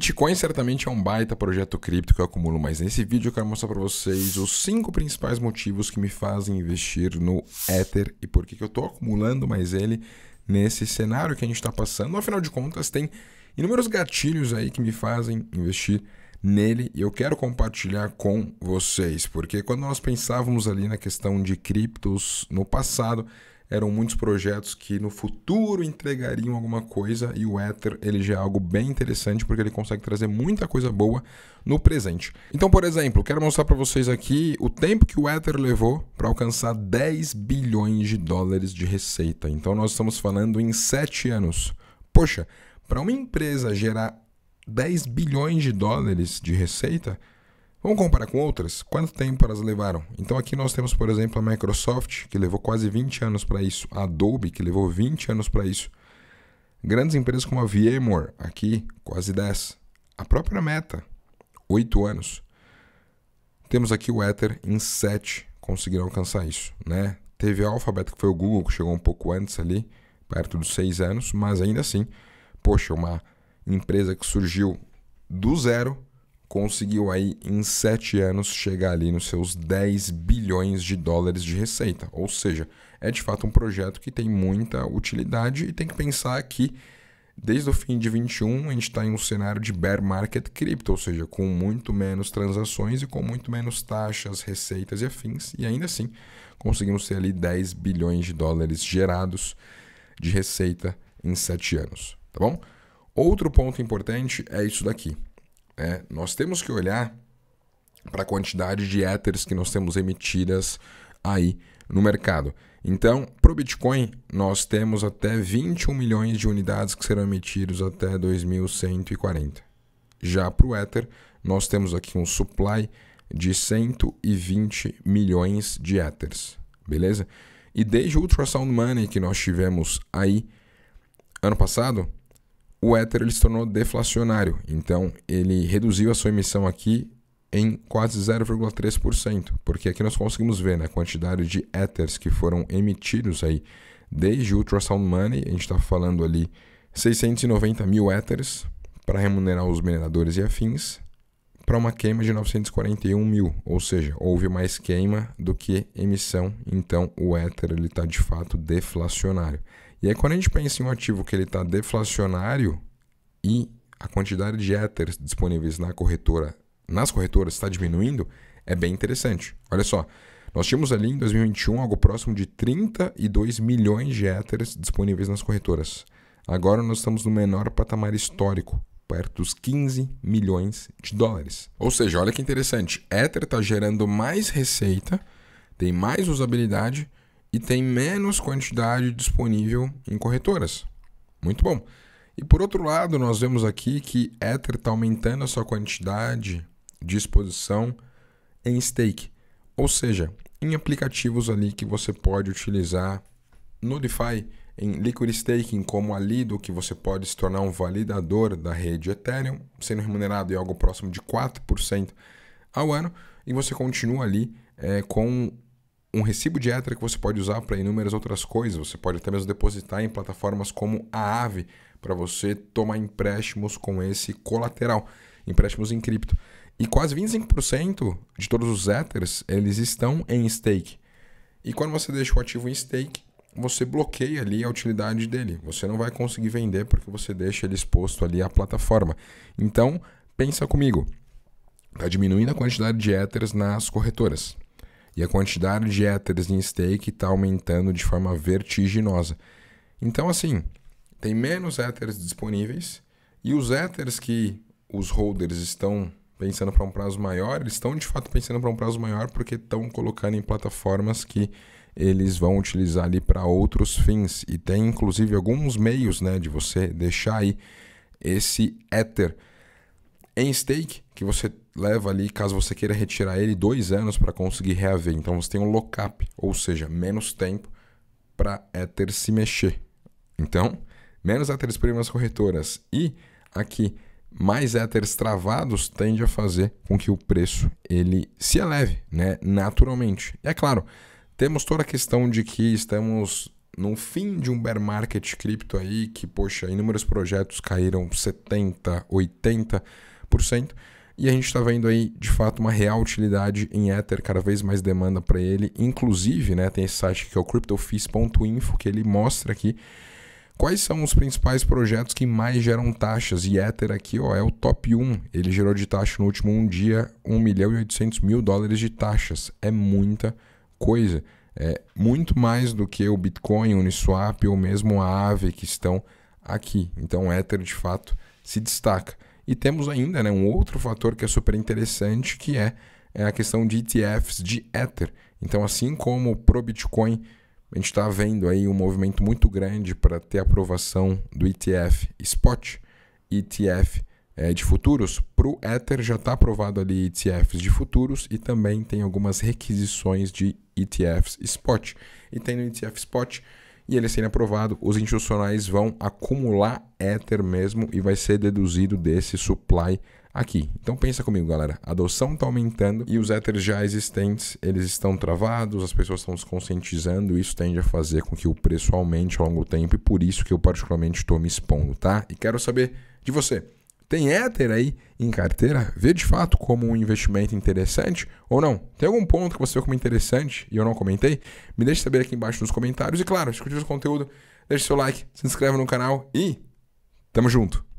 Bitcoin certamente é um baita projeto cripto que eu acumulo, mas nesse vídeo eu quero mostrar para vocês os cinco principais motivos que me fazem investir no Ether e por que, que eu estou acumulando mais ele nesse cenário que a gente está passando. Afinal de contas, tem inúmeros gatilhos aí que me fazem investir nele e eu quero compartilhar com vocês, porque quando nós pensávamos ali na questão de criptos no passado, eram muitos projetos que no futuro entregariam alguma coisa e o Ether ele já é algo bem interessante porque ele consegue trazer muita coisa boa no presente. Então, por exemplo, quero mostrar para vocês aqui o tempo que o Ether levou para alcançar 10 bilhões de dólares de receita. Então, nós estamos falando em 7 anos. Poxa, para uma empresa gerar 10 bilhões de dólares de receita, Vamos comparar com outras? Quanto tempo elas levaram? Então aqui nós temos, por exemplo, a Microsoft, que levou quase 20 anos para isso, a Adobe, que levou 20 anos para isso. Grandes empresas como a VMware, aqui, quase 10. A própria Meta, 8 anos. Temos aqui o Ether em 7 conseguiram alcançar isso, né? Teve a Alphabet, que foi o Google, que chegou um pouco antes ali, perto dos 6 anos, mas ainda assim, poxa, uma empresa que surgiu do zero conseguiu aí em 7 anos chegar ali nos seus 10 bilhões de dólares de receita. Ou seja, é de fato um projeto que tem muita utilidade e tem que pensar que desde o fim de 21 a gente está em um cenário de bear market cripto, ou seja, com muito menos transações e com muito menos taxas, receitas e afins, e ainda assim conseguimos ter ali 10 bilhões de dólares gerados de receita em 7 anos, tá bom? Outro ponto importante é isso daqui. Né? Nós temos que olhar para a quantidade de Ethers que nós temos emitidas aí no mercado. Então, para o Bitcoin, nós temos até 21 milhões de unidades que serão emitidos até 2140. Já para o Ether, nós temos aqui um supply de 120 milhões de Ethers, beleza? E desde o Ultrasound Money que nós tivemos aí ano passado, o éter ele se tornou deflacionário, então ele reduziu a sua emissão aqui em quase 0,3%, porque aqui nós conseguimos ver né, a quantidade de ethers que foram emitidos aí desde Ultrasound Money, a gente está falando ali 690 mil ethers para remunerar os mineradores e afins, para uma queima de 941 mil, ou seja, houve mais queima do que emissão, então o éter está de fato deflacionário. E aí, quando a gente pensa em um ativo que ele está deflacionário e a quantidade de Ethers disponíveis na corretora, nas corretoras está diminuindo, é bem interessante. Olha só, nós tínhamos ali em 2021 algo próximo de 32 milhões de Ethers disponíveis nas corretoras. Agora nós estamos no menor patamar histórico, perto dos 15 milhões de dólares. Ou seja, olha que interessante, Ether está gerando mais receita, tem mais usabilidade, e tem menos quantidade disponível em corretoras. Muito bom. E por outro lado, nós vemos aqui que Ether está aumentando a sua quantidade de exposição em stake, ou seja, em aplicativos ali que você pode utilizar no DeFi, em Liquid Staking, como a Lido, que você pode se tornar um validador da rede Ethereum, sendo remunerado em algo próximo de 4% ao ano, e você continua ali é, com um recibo de Ether que você pode usar para inúmeras outras coisas. Você pode até mesmo depositar em plataformas como a Aave para você tomar empréstimos com esse colateral, empréstimos em cripto. E quase 25% de todos os Ethers, eles estão em stake. E quando você deixa o ativo em stake, você bloqueia ali a utilidade dele. Você não vai conseguir vender porque você deixa ele exposto ali à plataforma. Então, pensa comigo. Está diminuindo a quantidade de Ethers nas corretoras e a quantidade de éteres em stake está aumentando de forma vertiginosa. Então, assim, tem menos éteres disponíveis e os éteres que os holders estão pensando para um prazo maior, eles estão de fato pensando para um prazo maior porque estão colocando em plataformas que eles vão utilizar ali para outros fins e tem inclusive alguns meios, né, de você deixar aí esse Ether em stake que você leva ali, caso você queira retirar ele, dois anos para conseguir reaver. Então você tem um lockup, ou seja, menos tempo para éter se mexer. Então, menos éteres primas corretoras e aqui mais éteres travados tende a fazer com que o preço ele se eleve, né, naturalmente. E é claro, temos toda a questão de que estamos no fim de um bear market cripto aí, que poxa, inúmeros projetos caíram 70, 80%. E a gente está vendo aí, de fato, uma real utilidade em Ether, cada vez mais demanda para ele. Inclusive, né, tem esse site que é o CryptoFees.info, que ele mostra aqui quais são os principais projetos que mais geram taxas. E Ether aqui ó, é o top 1. Ele gerou de taxa no último um dia 1 milhão e 800 mil dólares de taxas. É muita coisa. É muito mais do que o Bitcoin, o Uniswap ou mesmo a Aave que estão aqui. Então, Ether, de fato, se destaca. E temos ainda né, um outro fator que é super interessante, que é, é a questão de ETFs de Ether. Então, assim como pro Bitcoin, a gente está vendo aí um movimento muito grande para ter aprovação do ETF Spot, ETF é, de futuros. Para o Ether já está aprovado ali ETFs de futuros e também tem algumas requisições de ETFs Spot. E tem no ETF Spot e ele sendo aprovado, os institucionais vão acumular Ether mesmo e vai ser deduzido desse supply aqui. Então pensa comigo, galera. A adoção está aumentando e os éteres já existentes, eles estão travados, as pessoas estão se conscientizando, isso tende a fazer com que o preço aumente ao longo do tempo e por isso que eu particularmente estou me expondo, tá? E quero saber de você. Tem Ether aí em carteira? Vê de fato como um investimento interessante ou não? Tem algum ponto que você viu como interessante e eu não comentei? Me deixe saber aqui embaixo nos comentários. E claro, se curtiu o conteúdo, deixe seu like, se inscreve no canal e tamo junto!